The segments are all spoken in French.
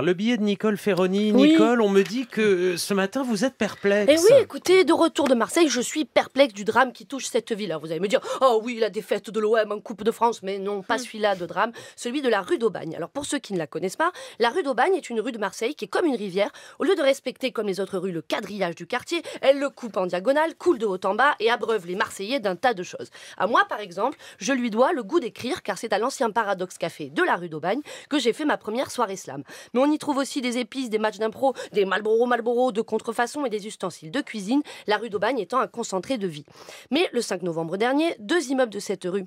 Le billet de Nicole Ferroni. Nicole, on me dit que euh, ce matin, vous êtes perplexe. Eh oui, écoutez, de retour de Marseille, je suis perplexe du drame qui touche cette ville. Alors vous allez me dire, oh oui, la défaite de l'OM en Coupe de France, mais non, pas hmm. celui-là de drame, celui de la rue d'Aubagne. Alors pour ceux qui ne la connaissent pas, la rue d'Aubagne est une rue de Marseille qui est comme une rivière. Au lieu de respecter comme les autres rues le quadrillage du quartier, elle le coupe en diagonale, coule de haut en bas et abreuve les Marseillais d'un tas de choses. À moi, par exemple, je lui dois le goût d'écrire, car c'est à l'ancien Paradoxe Café de la rue d'Aubagne que j'ai fait ma première soirée slam. On y trouve aussi des épices, des matchs d'impro, des Malboro Malboro de contrefaçon et des ustensiles de cuisine, la rue d'Aubagne étant un concentré de vie. Mais le 5 novembre dernier, deux immeubles de cette rue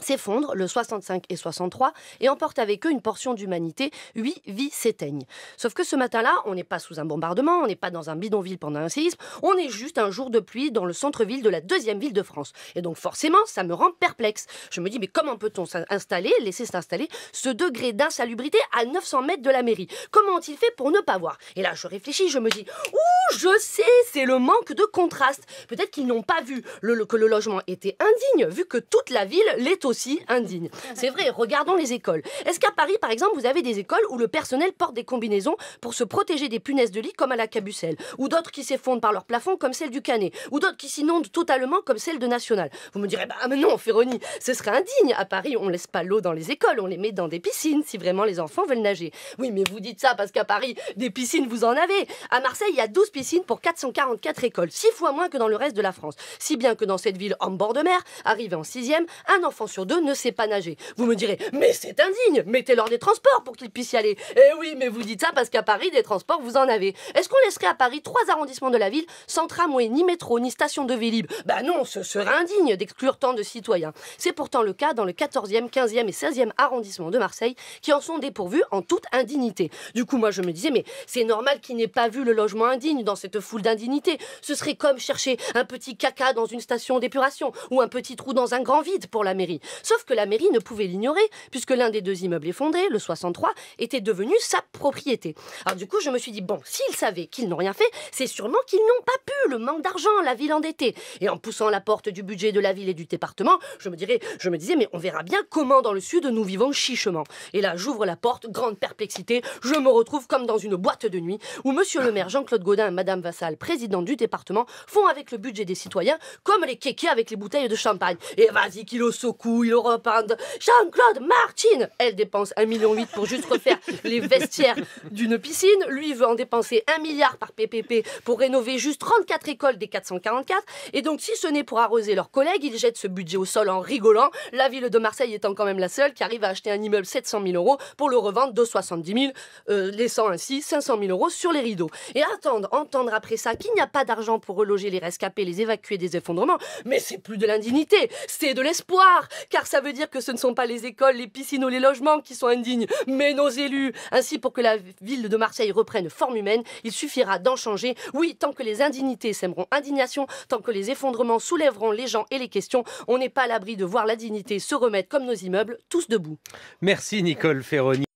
s'effondrent, le 65 et 63, et emportent avec eux une portion d'humanité. Huit vies s'éteignent. Sauf que ce matin-là, on n'est pas sous un bombardement, on n'est pas dans un bidonville pendant un séisme, on est juste un jour de pluie dans le centre-ville de la deuxième ville de France. Et donc forcément, ça me rend perplexe. Je me dis, mais comment peut-on s'installer, laisser s'installer ce degré d'insalubrité à 900 mètres de la mairie Comment ont-ils fait pour ne pas voir Et là, je réfléchis, je me dis, ouh, je sais, c'est le manque de contraste. Peut-être qu'ils n'ont pas vu le, que le logement était indigne, vu que toute la ville, les aussi indigne. C'est vrai, regardons les écoles. Est-ce qu'à Paris, par exemple, vous avez des écoles où le personnel porte des combinaisons pour se protéger des punaises de lit comme à la Cabucelle, ou d'autres qui s'effondrent par leur plafond comme celle du Canet, ou d'autres qui s'inondent totalement comme celle de National Vous me direz, bah mais non, Féronie, ce serait indigne. À Paris, on laisse pas l'eau dans les écoles, on les met dans des piscines si vraiment les enfants veulent nager. Oui, mais vous dites ça parce qu'à Paris, des piscines, vous en avez. À Marseille, il y a 12 piscines pour 444 écoles, 6 fois moins que dans le reste de la France. Si bien que dans cette ville en bord de mer, arrivé en 6 un enfant deux ne sait pas nager. Vous me direz, mais c'est indigne, mettez-leur des transports pour qu'ils puissent y aller. Eh oui, mais vous dites ça parce qu'à Paris, des transports, vous en avez. Est-ce qu'on laisserait à Paris trois arrondissements de la ville sans tramway, ni métro, ni station de Vélib Bah non, ce serait indigne d'exclure tant de citoyens. C'est pourtant le cas dans le 14e, 15e et 16e arrondissement de Marseille, qui en sont dépourvus en toute indignité. Du coup, moi, je me disais, mais c'est normal qu'il n'ait pas vu le logement indigne dans cette foule d'indignité. Ce serait comme chercher un petit caca dans une station d'épuration ou un petit trou dans un grand vide pour la mairie. Sauf que la mairie ne pouvait l'ignorer, puisque l'un des deux immeubles effondrés, le 63, était devenu sa propriété. Alors du coup, je me suis dit, bon, s'ils savaient qu'ils n'ont rien fait, c'est sûrement qu'ils n'ont pas pu, le manque d'argent, la ville endettée. Et en poussant la porte du budget de la ville et du département, je me, je me disais, mais on verra bien comment dans le sud nous vivons chichement. Et là, j'ouvre la porte, grande perplexité, je me retrouve comme dans une boîte de nuit, où monsieur le maire Jean-Claude Godin et madame Vassal, président du département, font avec le budget des citoyens comme les kékés avec les bouteilles de champagne. Et vas-y, kilo secoue il aura Jean-Claude Martin. Elle dépense 1,8 million pour juste refaire les vestiaires d'une piscine. Lui veut en dépenser 1 milliard par PPP pour rénover juste 34 écoles des 444. Et donc, si ce n'est pour arroser leurs collègues, ils jettent ce budget au sol en rigolant. La ville de Marseille étant quand même la seule qui arrive à acheter un immeuble 700 000 euros pour le revendre de 70 000, euh, laissant ainsi 500 000 euros sur les rideaux. Et attendre, entendre après ça qu'il n'y a pas d'argent pour reloger les rescapés, les évacuer des effondrements, mais c'est plus de l'indignité, c'est de l'espoir, car ça veut dire que ce ne sont pas les écoles, les piscines ou les logements qui sont indignes, mais nos élus. Ainsi, pour que la ville de Marseille reprenne forme humaine, il suffira d'en changer. Oui, tant que les indignités sèmeront indignation, tant que les effondrements soulèveront les gens et les questions, on n'est pas à l'abri de voir la dignité se remettre comme nos immeubles, tous debout. Merci Nicole Ferroni.